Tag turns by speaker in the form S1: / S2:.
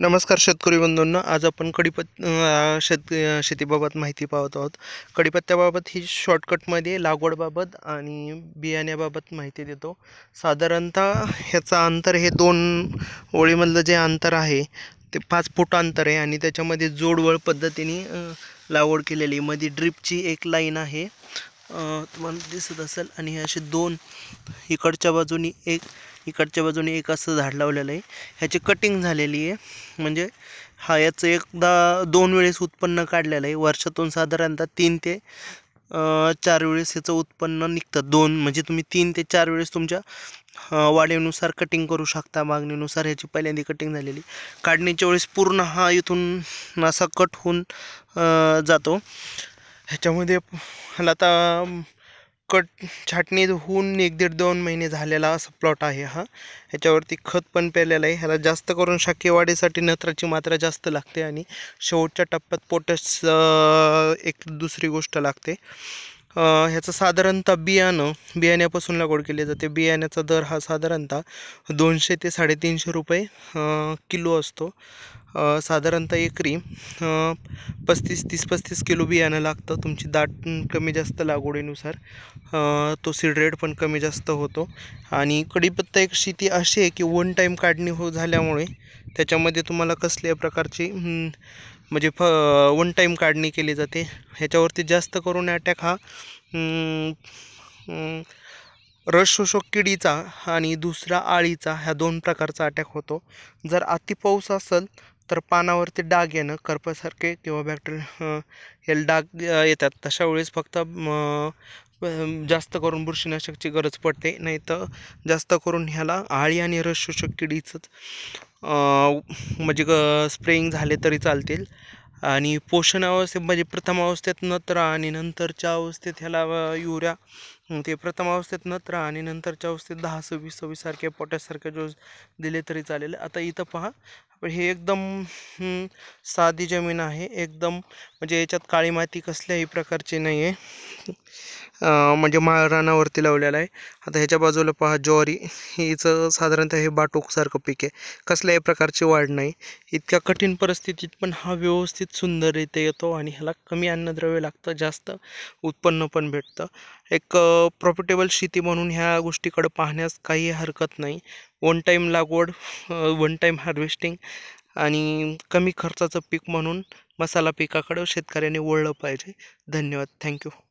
S1: नमस्कार शेतकरी बंधूंना आज आपण कडीपत् शेत शेतीबाबत माहिती पाहत आहोत कडीपत्त्याबाबत ही शॉर्टकटमध्ये लागवडबाबत आणि बियाण्याबाबत माहिती देतो साधारणतः ह्याचं अंतर हे दोन ओळीमधलं जे अंतर आहे ते पाच फूट अंतर आहे आणि त्याच्यामध्ये जोडवळ पद्धतीने लागवड केलेली मध्ये ड्रिपची एक लाईन आहे तुम्हाला दिसत असेल आणि हे असे दोन इकडच्या बाजूनी एक इकडच्या बाजूने एक असं झाड लावलेलं आहे ह्याची कटिंग झालेली आहे म्हणजे हा याचं एकदा दोन वेळेस उत्पन्न काढलेलं आहे वर्षातून साधारणतः तीन ते चार वेळेस ह्याचं उत्पन्न निघतं दोन म्हणजे तुम्ही तीन ते चार वेळेस तुमच्या वाढीनुसार कटिंग करू शकता मागणीनुसार ह्याची पहिल्यांदा कटिंग झालेली काढण्याच्या वेळेस पूर्ण हा इथून असा कट होऊन जातो ह्याच्यामध्ये ह्याला आता कट छाटणी होऊन एक दीड दोन महिने झालेला असा प्लॉट आहे हा ह्याच्यावरती खत पण पेरलेलं आहे ह्याला जास्त करून शाकेवाडीसाठी नत्राची मात्रा जास्त लागते आणि शेवटच्या टप्प्यात पोटस एक दुसरी गोष्ट लागते ह्याचं साधारणतः बियाणं बियाण्यापासून लागवड केली जाते बियाण्याचा दर हा साधारणतः दोनशे ते साडेतीनशे रुपये किलो असतो साधारणतः एकरी पस्तीस तीस पस्तीस किलो बियाणं लागतं तुमची दाट कमी जास्त लागवडीनुसार तो सीड रेट पण कमी जास्त होतो आणि कडीपत्ता एक शेती अशी आहे की वन टाईम काढणी हो झाल्यामुळे त्याच्यामध्ये तुम्हाला कसल्या प्रकारची म्हणजे फ वन टाईम काढणी केली जाते ह्याच्यावरती जास्त करून अटॅक हा रसशोषक किडीचा आणि दुसरा आळीचा ह्या दोन प्रकारचा अटॅक होतो जर अति पाऊस असेल तर पानावरती डाग येणं करपासारखे किंवा बॅक्टेरिया हे डाग येतात तशा वेळेस फक्त जास्त करून बुरशीनाशकची गरज पडते नाही तर जास्त करून ह्याला आळी आणि रसशोषक किडीचंच म्हणजे ग स्प्रेइंग झाले तरी चालतील आणि पोषण अवस्थेत म्हणजे प्रथम अवस्थेत नत्र आणि नंतरच्या अवस्थेत ह्याला युऱ्या ते प्रथम अवस्थेत नत्र आणि नंतरच्या अवस्थेत दहा सव्वीस सव्वीस सारख्या पोट्यासारख्या जो दिले तरी चालेल आता इथं पहा हे एकदम साधी जमीन आहे एकदम म्हणजे याच्यात काळी माती कसल्याही प्रकारची नाही आहे म्हणजे महारानावरती लावलेला आहे आता ह्याच्या बाजूला पहा ज्वारी हिचं साधारणतः हे बाटोकसारखं पीक आहे कसल्याही प्रकारची वाढ नाही इतक्या कठीण परिस्थितीत पण हा व्यवस्थित सुंदररीत्या येतो आणि ह्याला कमी अन्नद्रव्य लागतं जास्त उत्पन्न पण भेटतं एक प्रॉफिटेबल शेती म्हणून ह्या गोष्टीकडं पाहण्यास काही हरकत नाही वन टाईम लागवड वन टाईम हार्वेस्टिंग आणि कमी खर्चाचं पीक म्हणून मसाला पिकाकडं शेतकऱ्याने वळलं पाहिजे धन्यवाद थँक्यू